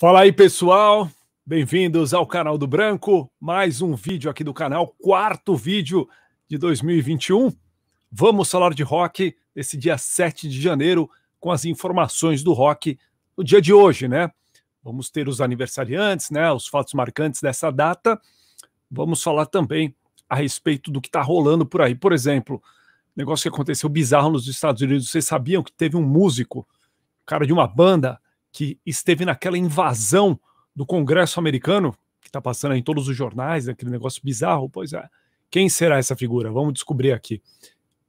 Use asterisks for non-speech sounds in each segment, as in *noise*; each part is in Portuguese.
Fala aí, pessoal. Bem-vindos ao canal do Branco. Mais um vídeo aqui do canal, quarto vídeo de 2021. Vamos falar de rock nesse dia 7 de janeiro com as informações do rock no dia de hoje, né? Vamos ter os aniversariantes, né? Os fatos marcantes dessa data. Vamos falar também a respeito do que está rolando por aí. Por exemplo, negócio que aconteceu bizarro nos Estados Unidos. Vocês sabiam que teve um músico, cara de uma banda, que esteve naquela invasão do Congresso americano, que está passando em todos os jornais, né, aquele negócio bizarro. Pois é. Quem será essa figura? Vamos descobrir aqui.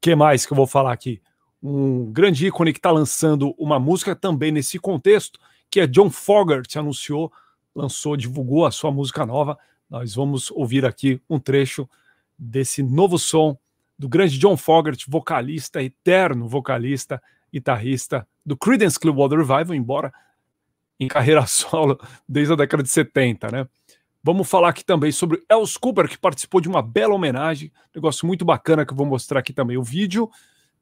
que mais que eu vou falar aqui? Um grande ícone que está lançando uma música também nesse contexto, que é John Fogerty, anunciou, lançou, divulgou a sua música nova. Nós vamos ouvir aqui um trecho desse novo som do grande John Fogerty, vocalista, eterno vocalista, guitarrista do Creedence Clearwater Revival, embora em carreira *laughs* solo desde a década de 70, né? Vamos falar aqui também sobre Els Cooper, que participou de uma bela homenagem, negócio muito bacana que eu vou mostrar aqui também o vídeo.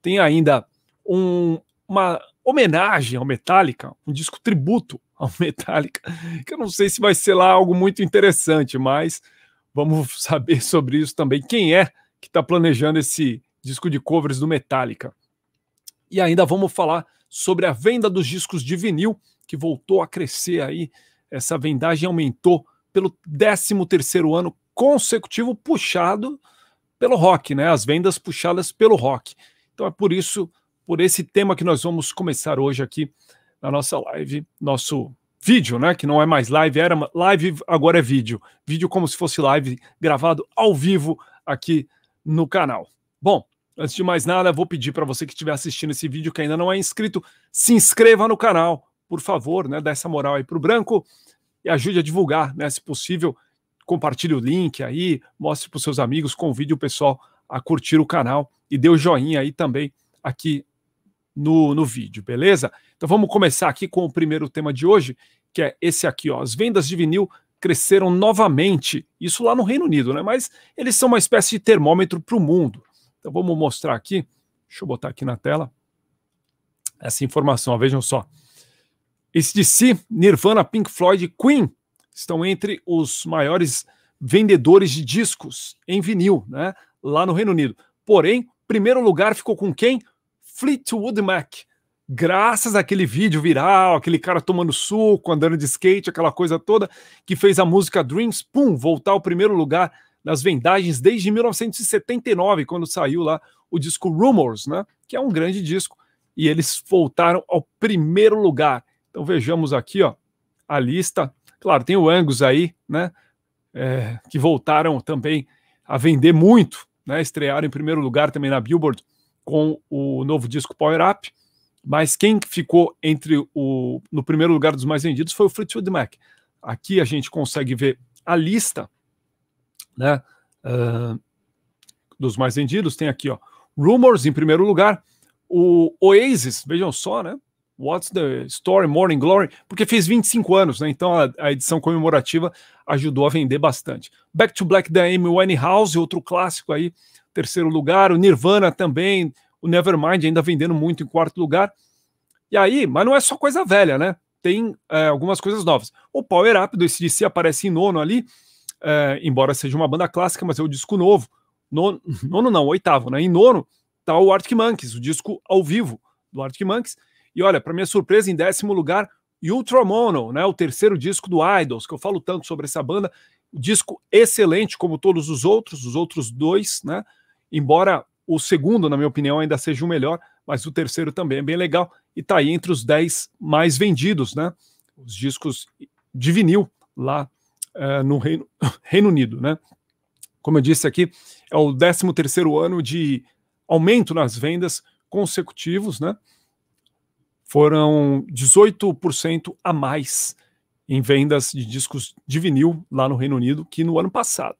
Tem ainda um, uma homenagem ao Metallica, um disco tributo *laughs* ao Metallica, que eu não sei se vai ser lá algo muito interessante, mas vamos *laughs* saber sobre isso também. Quem é que está planejando esse disco de covers do Metallica? E ainda vamos falar sobre a venda dos discos de vinil que voltou a crescer aí, essa vendagem aumentou pelo 13º ano consecutivo puxado pelo rock, né? As vendas puxadas pelo rock. Então é por isso, por esse tema que nós vamos começar hoje aqui na nossa live, nosso vídeo, né? Que não é mais live, era live, agora é vídeo. Vídeo como se fosse live gravado ao vivo aqui no canal. Bom, antes de mais nada, vou pedir para você que estiver assistindo esse vídeo que ainda não é inscrito, se inscreva no canal, por favor, né, dá essa moral aí para o branco e ajude a divulgar, né, se possível, compartilhe o link aí, mostre para os seus amigos, convide o pessoal a curtir o canal e dê o joinha aí também aqui no, no vídeo, beleza? Então vamos começar aqui com o primeiro tema de hoje, que é esse aqui, ó, as vendas de vinil cresceram novamente, isso lá no Reino Unido, né? Mas eles são uma espécie de termômetro para o mundo. Então vamos mostrar aqui, deixa eu botar aqui na tela essa informação, ó, vejam só. ACDC, Nirvana, Pink Floyd e Queen estão entre os maiores vendedores de discos em vinil, né? Lá no Reino Unido. Porém, primeiro lugar ficou com quem? Fleetwood Mac. Graças àquele vídeo viral, aquele cara tomando suco, andando de skate, aquela coisa toda, que fez a música Dreams, pum, voltar ao primeiro lugar nas vendagens desde 1979, quando saiu lá o disco Rumors, né? Que é um grande disco. E eles voltaram ao primeiro lugar. Então vejamos aqui, ó, a lista. Claro, tem o Angus aí, né? É, que voltaram também a vender muito, né? Estrearam em primeiro lugar também na Billboard com o novo disco Power Up. Mas quem ficou entre o no primeiro lugar dos mais vendidos foi o Fleetwood Mac. Aqui a gente consegue ver a lista, né? Uh, dos mais vendidos tem aqui, ó, Rumors em primeiro lugar, o Oasis, vejam só, né? What's the Story, Morning Glory, porque fez 25 anos, né? Então a, a, edição comemorativa ajudou a vender bastante. Back to Black da Amy Winehouse, outro clássico aí, terceiro lugar. O Nirvana também, o Nevermind ainda vendendo muito em quarto lugar. E aí, mas não é só coisa velha, né? Tem é, algumas coisas novas. O Power Up do ACDC aparece em nono ali, é, embora seja uma banda clássica, mas é o disco novo. Nono, nono não, oitavo, né? Em nono tá o Arctic Monkeys, o disco ao vivo do Arctic Monkeys e olha, para minha surpresa, em décimo lugar, Ultramono, né, o terceiro disco do Idols, que eu falo tanto sobre essa banda. Disco excelente, como todos os outros, os outros dois, né? Embora o segundo, na minha opinião, ainda seja o melhor, mas o terceiro também é bem legal e tá aí entre os dez mais vendidos, né? Os discos de vinil lá eh, no Reino, *laughs* Reino Unido, né? Como eu disse aqui, é o 13 terceiro ano de aumento nas vendas consecutivos, né? foram 18% a mais em vendas de discos de vinil lá no Reino Unido que no ano passado.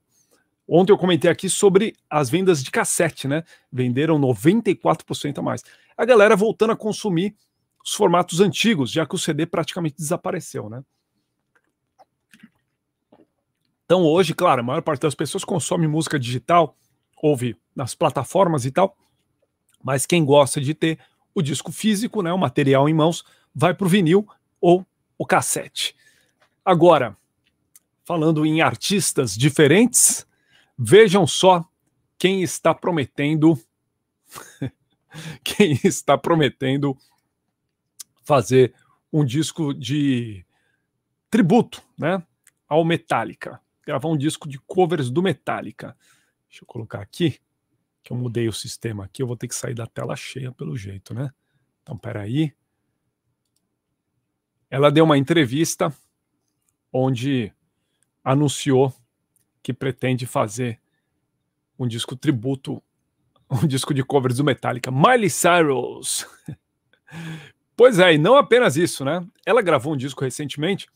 Ontem eu comentei aqui sobre as vendas de cassete, né? Venderam 94% a mais. A galera voltando a consumir os formatos antigos, já que o CD praticamente desapareceu, né? Então hoje, claro, a maior parte das pessoas consome música digital, ouve nas plataformas e tal, mas quem gosta de ter o disco físico, né, o material em mãos, vai para o vinil ou o cassete. Agora, falando em artistas diferentes, vejam só quem está prometendo *laughs* quem está prometendo fazer um disco de tributo, né, ao Metallica, gravar um disco de covers do Metallica. Deixa eu colocar aqui que eu mudei o sistema aqui, eu vou ter que sair da tela cheia pelo jeito, né? Então, peraí. Ela deu uma entrevista onde anunciou que pretende fazer um disco tributo, *laughs* um disco de covers do Metallica, Miley Cyrus. *laughs* pois é, e não apenas isso, né? Ela gravou um disco recentemente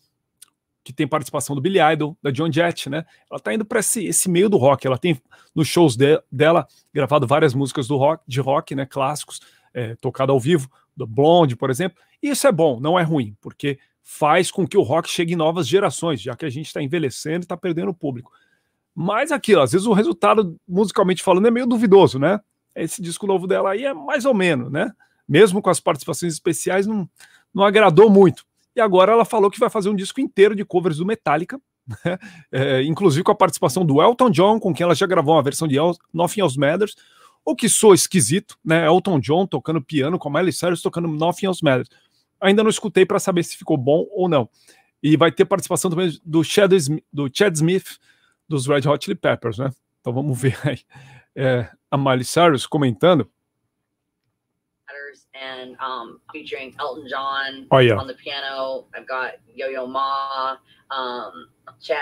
que tem participação do Billy Idol, da John Jett, né? Ela tá indo para esse, esse, meio do rock. Ela tem nos shows de, dela gravado várias músicas do rock, de rock, né? Clássicos, é, tocado ao vivo, do Blonde, por exemplo. E isso é bom, não é ruim, porque faz com que o rock chegue em novas gerações, já que a gente está envelhecendo e está perdendo o público. Mas aquilo, às vezes o resultado, musicalmente falando, é meio duvidoso, né? Esse disco novo dela aí é mais ou menos, né? Mesmo com as participações especiais, não, não agradou muito. E agora ela falou que vai fazer um disco inteiro de covers do Metallica, né? *laughs* é, inclusive com a participação do Elton John, com quem ela já gravou uma versão de El Nothing Else Matters, o que sou esquisito, né? Elton John tocando piano com a Miley Cyrus tocando Nothing Else Matters. Ainda não escutei para saber se ficou bom ou não. E vai ter participação também do Chad, do Chad Smith dos Red Hot Chili Peppers, né? Então vamos *laughs* ver aí é, a Miley Cyrus comentando and um, featuring Elton John oh, yeah. on the piano. I've got Yo Yo Ma, um, Chad.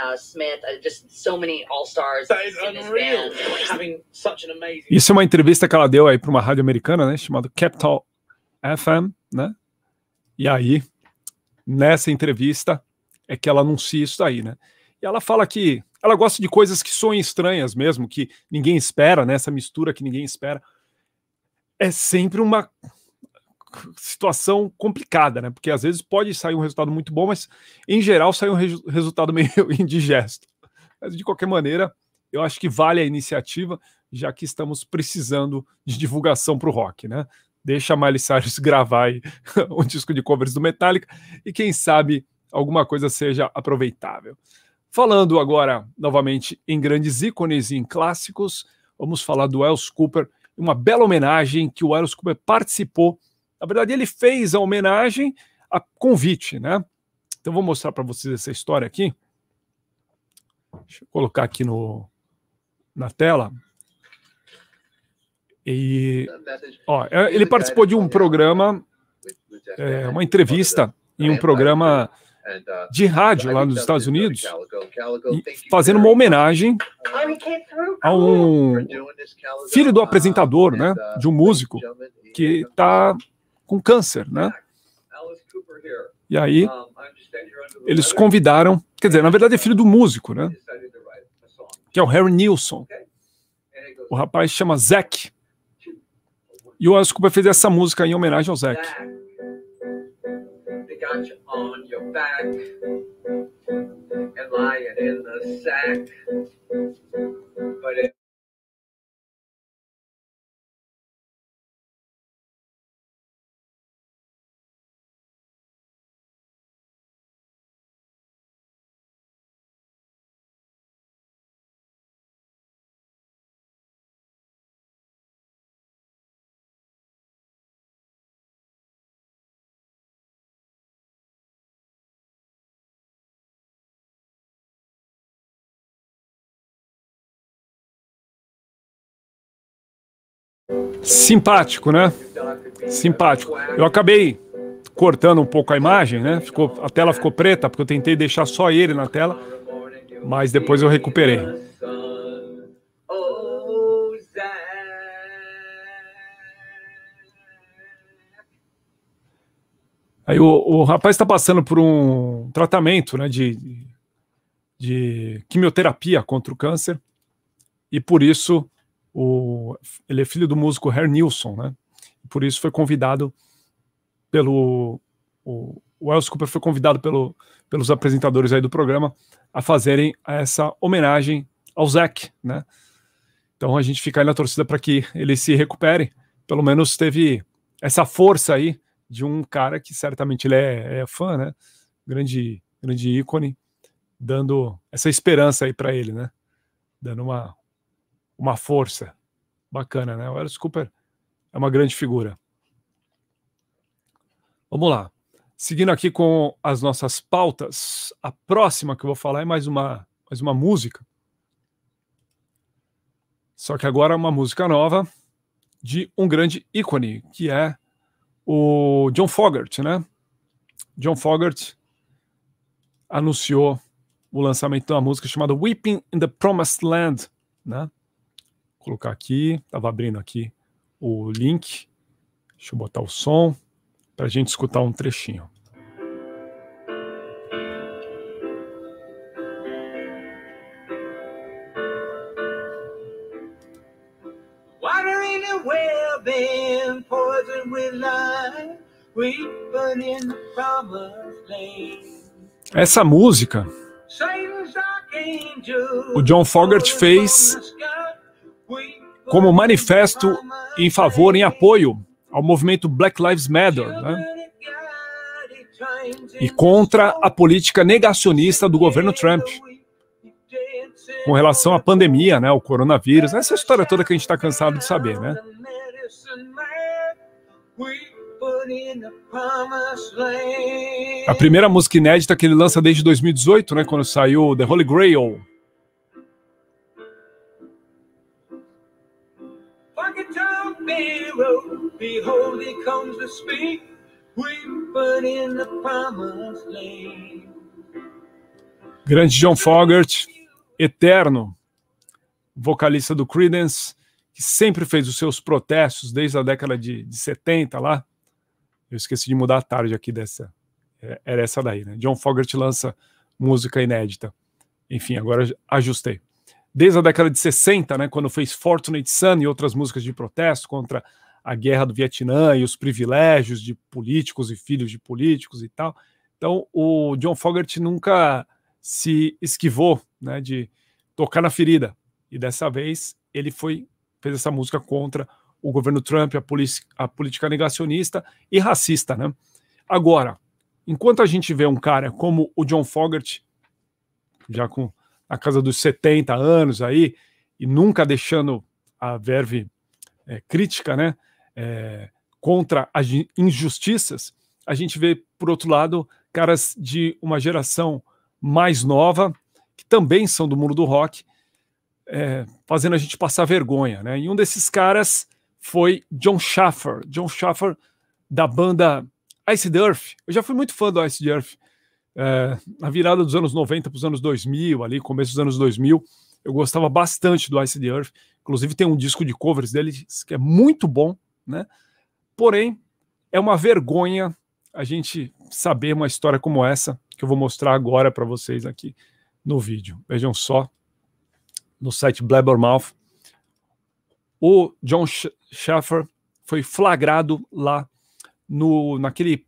Uh, Smith, uh, just so many all stars amazing... Isso é uma entrevista que ela deu aí para uma rádio americana, né, chamado Capital FM, né? E aí, nessa entrevista é que ela anuncia isso aí, né? E ela fala que ela gosta de coisas que são estranhas mesmo, que ninguém espera, né? Essa mistura que ninguém espera é sempre uma situação complicada, né? Porque às vezes pode sair um resultado muito bom, mas em geral sai um re resultado *laughs* meio indigesto. Mas de qualquer maneira, eu acho que vale a iniciativa, já que estamos precisando de divulgação para o rock, né? Deixa a Miley Cyrus *laughs* gravar aí *laughs* um disco de covers do Metallica e quem sabe alguma coisa seja aproveitável. Falando agora novamente em grandes ícones e em clássicos, vamos falar do Els Cooper uma bela homenagem que o Eros Cooper participou. Na verdade, ele fez a homenagem a convite, né? Então vou mostrar para vocês essa história aqui. Deixa eu colocar aqui no, na tela. E, ó, é, ele participou de um programa, é, uma entrevista em um programa Uh, de rádio lá nos Estados Unidos, fazendo uma homenagem a um filho do uh, apresentador, né, uh, de um músico que está com câncer, né? E aí eles convidaram, quer dizer, na verdade é filho do músico, né? Que é o Harry Nilsson. O rapaz chama Zack. E o Alice Cooper fez essa música em homenagem ao Zack. on your back and lying in the sack. Simpático, né? Simpático. Eu acabei cortando um pouco a imagem, né? Ficou, a tela ficou preta porque eu tentei deixar só ele na tela, mas depois eu recuperei. Aí o, o rapaz está passando por um tratamento né, de, de quimioterapia contra o câncer e por isso o, ele é filho do músico Harry Nilsson, né? Por isso foi convidado pelo. O, o Elcio Cooper foi convidado pelo, pelos apresentadores aí do programa a fazerem essa homenagem ao Zac, né? Então a gente fica aí na torcida para que ele se recupere. Pelo menos teve essa força aí de um cara que certamente ele é, é fã, né? Grande, grande ícone, dando essa esperança aí para ele, né? Dando uma, uma força bacana, né? O Alice Cooper é uma grande figura. Vamos lá. Seguindo aqui com as nossas pautas, a próxima que eu vou falar é mais uma, mais uma música. Só que agora é uma música nova de um grande ícone, que é o John Fogart, né? John Fogart anunciou o lançamento de uma música chamada Weeping in the Promised Land, né? colocar aqui, estava abrindo aqui o link. Deixa eu botar o som para a gente escutar um trechinho. Essa música o John Fogerty fez como manifesto em favor, em apoio ao movimento Black Lives Matter, né? E contra a política negacionista do governo Trump com relação à pandemia, né, o coronavírus, essa história toda que a gente está cansado de saber, né? A primeira música inédita que ele lança desde 2018, né, quando saiu The Holy Grail, Pharaoh, behold, he comes to speak. in the promised land. Grande John Fogerty, eterno vocalista do Creedence, que sempre fez os seus protestos desde a década de, de 70 lá. Eu esqueci de mudar a tarde aqui dessa. É, era essa daí, né? John Fogerty lança música inédita. Enfim, agora ajustei desde a década de 60, né, quando fez Fortunate Son e outras músicas de protesto contra a guerra do Vietnã e os privilégios de políticos e filhos de políticos e tal. Então, o John Fogerty nunca se esquivou né, de tocar na ferida. E dessa vez ele foi fez essa música contra o governo Trump, a, a política negacionista e racista. Né? Agora, enquanto a gente vê um cara como o John Fogerty, já com a casa dos 70 anos aí, e nunca deixando a verve é, crítica, né? É, contra as injustiças, a gente vê, por outro lado, caras de uma geração mais nova, que também são do mundo do rock, é, fazendo a gente passar vergonha. Né? E um desses caras foi John Schaffer. John Schaffer, da banda Ice Earth. Eu já fui muito fã do Ice Earth é, na virada dos anos 90 para os anos 2000, ali, começo dos anos 2000, eu gostava bastante do Ice the Earth. Inclusive, tem um disco de covers deles que é muito bom, né? Porém, é uma vergonha a gente saber uma história como essa, que eu vou mostrar agora para vocês aqui no vídeo. Vejam só, no site Blabbermouth, o John Schaffer foi flagrado lá no, naquele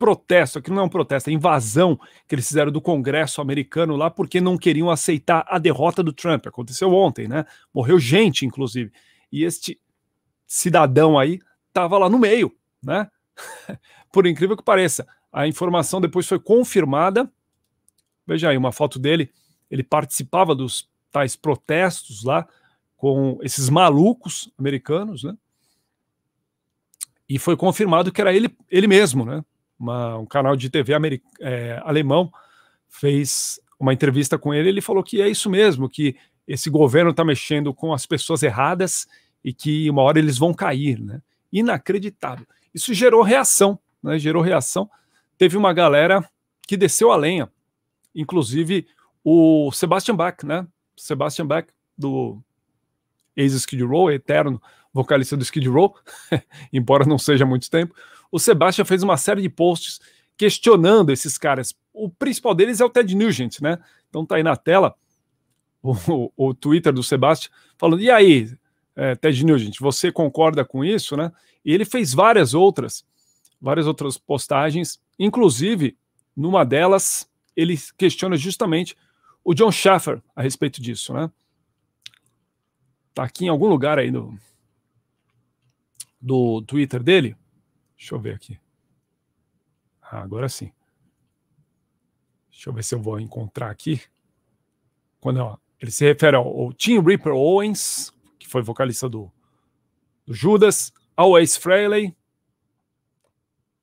protesto, aquilo não é um protesto, é invasão que eles fizeram do Congresso americano lá porque não queriam aceitar a derrota do Trump. Aconteceu ontem, né? Morreu gente, inclusive. E este cidadão aí estava lá no meio, né? *laughs* Por incrível que pareça, a informação depois foi confirmada. Veja aí uma foto dele, ele participava dos tais protestos lá com esses malucos americanos, né? E foi confirmado que era ele, ele mesmo, né? uma, um canal de TV americ- é, alemão fez uma entrevista com ele. Ele falou que é isso mesmo, que esse governo está mexendo com as pessoas erradas e que uma hora eles vão cair, né? Inacreditável. Isso gerou reação, né? Gerou reação. Teve uma galera que desceu a lenha, inclusive o Sebastian Bach, né? Sebastian Bach do ex-Skid Row, eterno vocalista do Skid Row, *laughs* embora não seja há muito tempo o Sebastian fez uma série de posts questionando esses caras. O principal deles é o Ted Nugent, né? Então tá aí na tela o, o, Twitter do Sebastian falando: e aí, é, Ted Nugent, você concorda com isso, né? E ele fez várias outras, várias outras postagens, inclusive numa delas ele questiona justamente o John Schaffer a respeito disso, né? Tá aqui em algum lugar aí no, do Twitter dele. Deixa eu ver aqui. Ah, agora sim. Deixa eu ver se eu vou encontrar aqui. Quando ó, ele se refere ao, ao Tim Ripper Owens, que foi vocalista do, do Judas, ao Ace Frehley.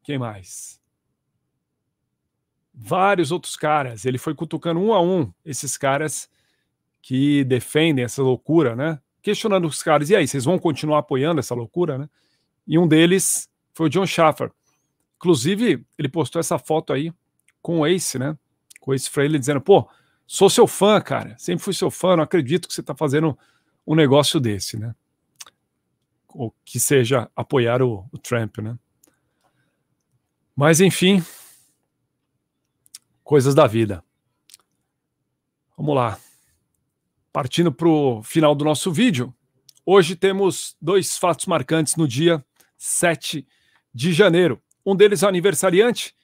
Quem mais? Vários outros caras. Ele foi cutucando um a um esses caras que defendem essa loucura, né? Questionando os caras. E aí, vocês vão continuar apoiando essa loucura, né? E um deles foi o John Schaffer. Inclusive, ele postou essa foto aí com o Ace, né? Com o Ace Frehley dizendo: pô, sou seu fã, cara, sempre fui seu fã, não acredito que você está fazendo um negócio desse, né? Ou que seja apoiar o, o Trump, né? Mas enfim, coisas da vida. Vamos lá. Partindo para o final do nosso vídeo, hoje temos dois fatos marcantes no dia 7 de janeiro. Um deles é aniversariante,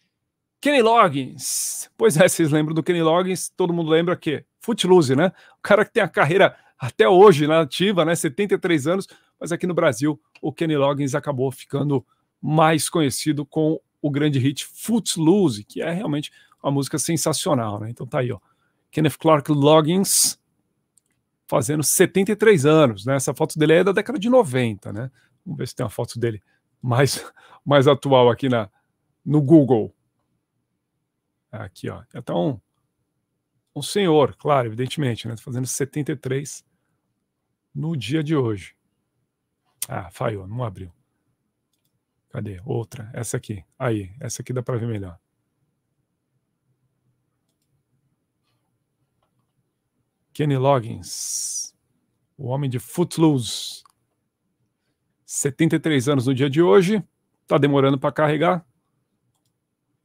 Kenny Loggins. Pois é, vocês lembram do Kenny Loggins? Todo mundo lembra que Footloose, né? O cara que tem a carreira até hoje na né, ativa, né? 73 anos, mas aqui no Brasil o Kenny Loggins acabou ficando mais conhecido com o grande hit Footloose, que é realmente uma música sensacional, né? Então tá aí, ó. Kenneth Clark Loggins fazendo 73 anos, né? Essa foto dele é da década de 90, né? Vamos ver se tem uma foto dele mais, mais atual aqui na, no Google. Aqui, ó. Já é um, senhor, claro, evidentemente, né? fazendo 73 no dia de hoje. Ah, falhou, não abriu. Cadê? Outra, essa aqui. Aí, essa aqui dá para ver melhor. Kenny Loggins, o homem de Footloose. 73 anos no dia de hoje. Está demorando para carregar.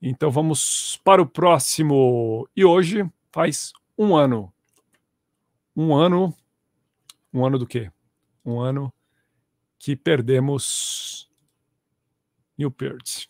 Então vamos para o próximo. E hoje faz um ano. Um ano. Um ano do quê? Um ano que perdemos Neil Peart.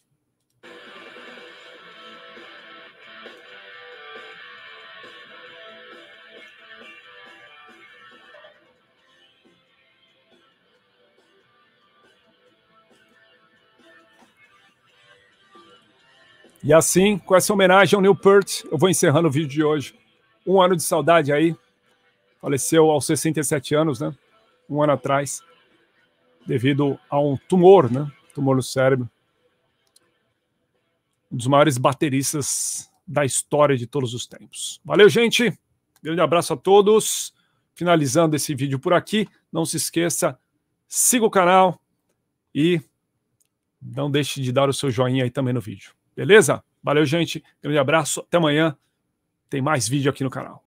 E assim, com essa homenagem ao Neil Peart, eu vou encerrando o vídeo de hoje. Um ano de saudade aí. Faleceu aos 67 anos, né? Um ano atrás, devido a um tumor, né? Tumor no cérebro. Um dos maiores bateristas da história de todos os tempos. Valeu, gente. Grande abraço a todos. Finalizando esse vídeo por aqui. Não se esqueça, siga o canal e não deixe de dar o seu joinha aí também no vídeo. Beleza? Valeu, gente. Grande abraço. Até amanhã. Tem mais vídeo aqui no canal.